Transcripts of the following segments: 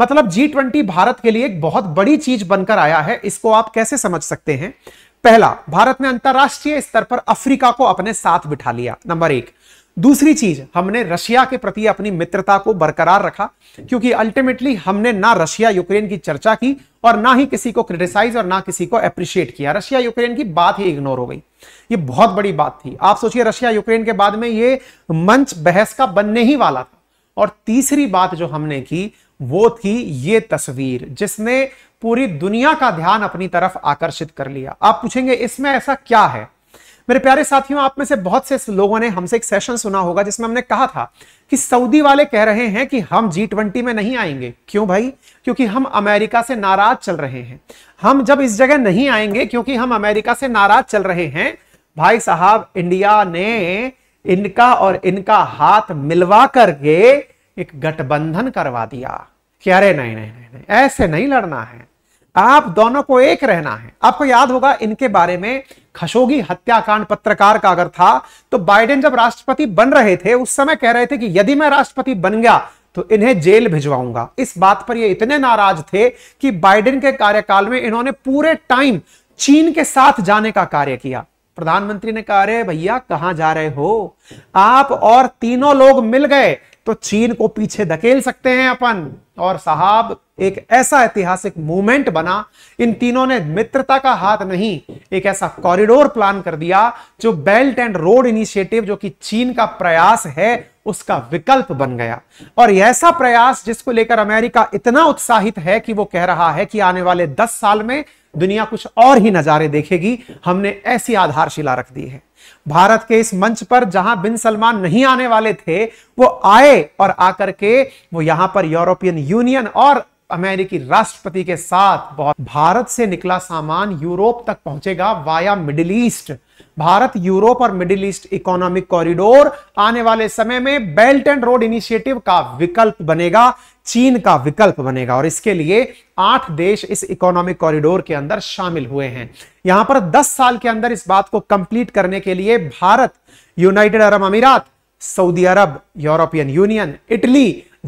मतलब G twenty Bharat के लिए एक बहुत बड़ी चीज बनकर आया है इसको आप कैसे समझ सकते हैं पहला भारत ने अंतर्राष्ट्रीय स्तर पर अफ्रीका को अपने साथ बिठा लिया नंबर एक दूसरी चीज हमने रशिया के प्रति अपनी मित्रता को बरकरार रखा क्योंकि अल्टीमेटली हमने ना रशिया यूक्रेन की चर्चा की और ना ही किसी को क्रिटिसाइज और ना किसी को अप्रिशिएट किया रशिया यूक्रेन की बात ही इग्नोर हो गई ये बहुत बड़ी बात थी आप सोचिए रशिया यूक्रेन के बाद में ये मंच बहस का बनने ही वाला था और तीसरी बात जो हमने की वो थी ये तस्वीर जिसने पूरी दुनिया का ध्यान अपनी तरफ आकर्षित कर लिया आप पूछेंगे इसमें ऐसा क्या है मेरे प्यारे साथियों आप में से बहुत से लोगों ने हमसे एक सेशन सुना होगा जिसमें हमने कहा था कि सऊदी वाले कह रहे हैं कि हम जी ट्वेंटी में नहीं आएंगे क्यों भाई क्योंकि हम अमेरिका से नाराज चल रहे हैं हम जब इस जगह नहीं आएंगे क्योंकि हम अमेरिका से नाराज चल रहे हैं भाई साहब इंडिया ने इनका और इनका हाथ मिलवा करके एक गठबंधन करवा दिया कि अरे नहीं नहीं नहीं नहीं ऐसे नहीं लड़ना है आप दोनों को एक रहना है आपको याद होगा इनके बारे में खशोगी हत्याकांड पत्रकार का अगर था तो बाइडेन जब राष्ट्रपति बन रहे थे उस समय कह रहे थे कि यदि मैं राष्ट्रपति बन गया तो इन्हें जेल भिजवाऊंगा इस बात पर ये इतने नाराज थे कि बाइडेन के कार्यकाल में इन्होंने पूरे टाइम चीन के साथ जाने का कार्य किया प्रधानमंत्री ने कहा अरे भैया कहां जा रहे हो आप और तीनों लोग मिल गए तो चीन को पीछे धकेल सकते हैं अपन और साहब एक ऐसा ऐतिहासिक मूवमेंट बना इन तीनों ने मित्रता का हाथ नहीं एक ऐसा कॉरिडोर प्लान कर दिया जो बेल्ट एंड रोड इनिशिएटिव जो कि चीन का प्रयास है उसका विकल्प बन गया और ऐसा प्रयास जिसको लेकर अमेरिका इतना उत्साहित है कि वो कह रहा है कि आने वाले दस साल में दुनिया कुछ और ही नज़ारे देखेगी हमने ऐसी आधारशिला रख दी है भारत के इस मंच पर जहां बिन सलमान नहीं आने वाले थे वो आए और आकर के वो यहां पर यूरोपियन यूनियन और अमेरिकी राष्ट्रपति के साथ बहुत भारत से निकला सामान यूरोप तक पहुंचेगा via Middle East Bharat Europe और मिडिल ईस्ट इकोनॉमिक कॉरिडोर आने वाले समय में बेल्ट एंड रोड इनिशिएटिव का विकल्प बनेगा चीन का विकल्प बनेगा और इसके लिए आठ देश इस इकोनॉमिक कॉरिडोर के अंदर शामिल हुए हैं यहां पर दस साल के अंदर इस बात को कंप्लीट करने के लिए Bharat United Arab Emirates Saudi Arab European Union Italy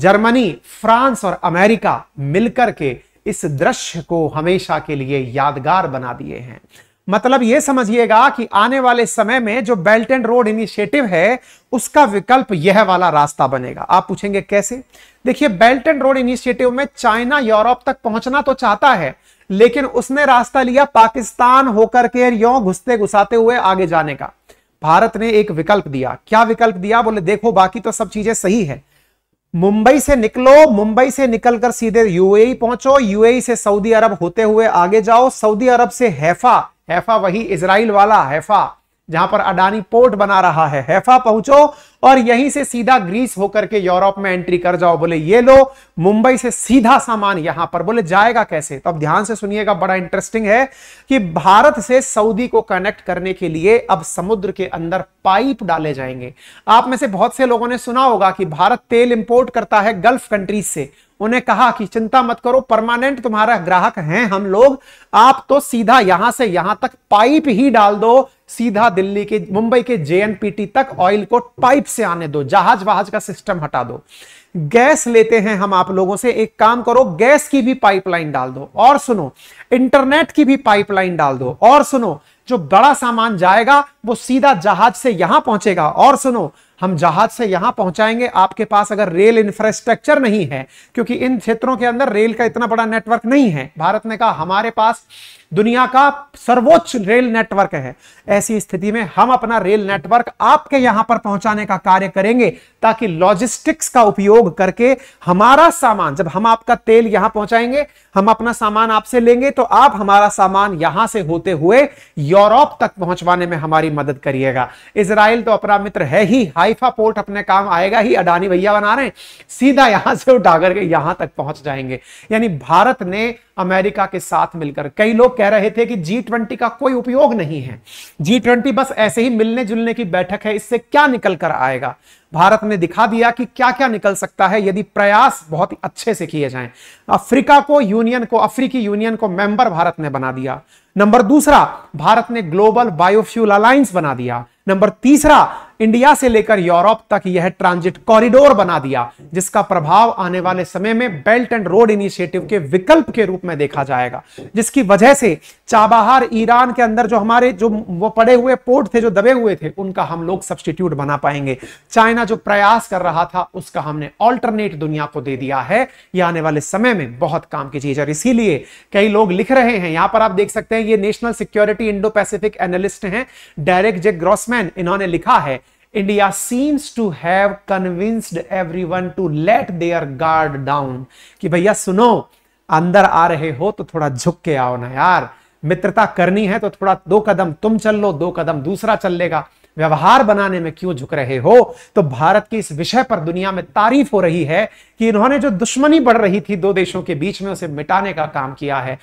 Germany France और अमेरिका मिलकर के इस दृश्य को हमेशा के लिए यादगार बना दिए हैं मतलब यह समझिएगा कि आने वाले समय में जो बेल्ट एंड रोड इनिशिएटिव है उसका विकल्प यह वाला रास्ता बनेगा आप पूछेंगे कैसे देखिए बेल्ट एंड रोड इनिशिएटिव में चाइना यूरोप तक पहुंचना तो चाहता है लेकिन उसने रास्ता लिया पाकिस्तान होकर के यो घुसते घुसाते हुए आगे जाने का भारत ने एक विकल्प दिया क्या विकल्प दिया बोले देखो बाकी तो सब चीजें सही है मुंबई से निकलो मुंबई से निकलकर सीधे यूएई e पहुंचो यूएई e से सऊदी अरब होते हुए आगे जाओ सऊदी अरब से हैफा हैफा वही इसराइल वाला हैफा जहां पर अडानी पोर्ट बना रहा है हैफा पहुंचो और यहीं से सीधा ग्रीस होकर के यूरोप में एंट्री कर जाओ बोले ये लो मुंबई से सीधा सामान यहां पर बोले जाएगा कैसे तो अब ध्यान से सुनिएगा बड़ा इंटरेस्टिंग है कि भारत से सऊदी को कनेक्ट करने के लिए अब समुद्र के अंदर पाइप डाले जाएंगे आप में से बहुत से लोगों ने सुना होगा कि भारत तेल इंपोर्ट करता है गल्फ कंट्रीज से उन्हें कहा कि चिंता मत करो परमानेंट तुम्हारा ग्राहक हैं हम लोग आप तो सीधा यहां से यहां तक पाइप ही डाल दो सीधा दिल्ली के मुंबई के जेएनपीटी तक ऑयल को पाइप से आने दो जहाज वहाज का सिस्टम हटा दो गैस लेते हैं हम आप लोगों से एक काम करो गैस की भी पाइपलाइन डाल दो और सुनो इंटरनेट की भी पाइपलाइन डाल दो और सुनो जो बड़ा सामान जाएगा वो सीधा जहाज से यहां पहुंचेगा और सुनो हम जहाज से यहां पहुंचाएंगे आपके पास अगर रेल इंफ्रास्ट्रक्चर नहीं है क्योंकि इन क्षेत्रों के अंदर रेल का इतना बड़ा नेटवर्क नहीं है भारत ने कहा हमारे पास दुनिया का सर्वोच्च रेल नेटवर्क है ऐसी स्थिति में हम अपना रेल नेटवर्क आपके यहां पर पहुंचाने का कार्य करेंगे ताकि लॉजिस्टिक्स का उपयोग करके हमारा सामान जब हम आपका तेल यहां पहुंचाएंगे हम अपना सामान आपसे लेंगे तो आप हमारा सामान यहां से होते हुए यूरोप तक पहुंचवाने में हमारी मदद करिएगा इसराइल तो अपना मित्र है ही हाइफा पोर्ट अपने काम आएगा ही अडानी भैया बना रहे हैं सीधा यहां से उठा करके यहां तक पहुंच जाएंगे यानी भारत ने अमेरिका के साथ मिलकर कई लोग कह रहे थे कि जी ट्वेंटी का कोई उपयोग नहीं है जी ट्वेंटी बस ऐसे ही मिलने जुलने की बैठक है इससे क्या निकल कर आएगा भारत ने दिखा दिया कि क्या क्या निकल सकता है यदि प्रयास बहुत अच्छे से किए जाएं अफ्रीका को यूनियन को अफ्रीकी यूनियन को मेंबर भारत ने बना दिया नंबर दूसरा भारत ने ग्लोबल बायोफ्यूल अलायंस बना दिया नंबर तीसरा इंडिया से लेकर यूरोप तक यह ट्रांजिट कॉरिडोर बना दिया जिसका प्रभाव आने वाले समय में बेल्ट एंड रोड इनिशिएटिव के विकल्प के रूप में देखा जाएगा जिसकी वजह से चाबाहार ईरान के अंदर जो हमारे जो वो पड़े हुए पोर्ट थे जो दबे हुए थे उनका हम लोग सब्सटीट्यूट बना पाएंगे चाइना जो प्रयास कर रहा था उसका हमने ऑल्टरनेट दुनिया को दे दिया है यह आने वाले समय में बहुत काम की चीज है इसीलिए कई लोग लिख रहे हैं यहां पर आप देख सकते हैं ये national security Indo Pacific analyst हैं डायरेक्ट जेक ग्रॉसमैन इन्होंने लिखा है India seems to have convinced everyone to let their guard down कि भैया सुनो अंदर आ रहे हो तो थोड़ा झुक के आओ ना यार मित्रता करनी है तो थोड़ा दो कदम तुम चल लो दो कदम दूसरा चल लेगा व्यवहार बनाने में क्यों झुक रहे हो तो भारत की इस विषय पर दुनिया में तारीफ हो रही है कि इन्होंने जो दुश्मनी बढ़ रही थी दो देशों के बीच में उसे मिटाने का काम किया है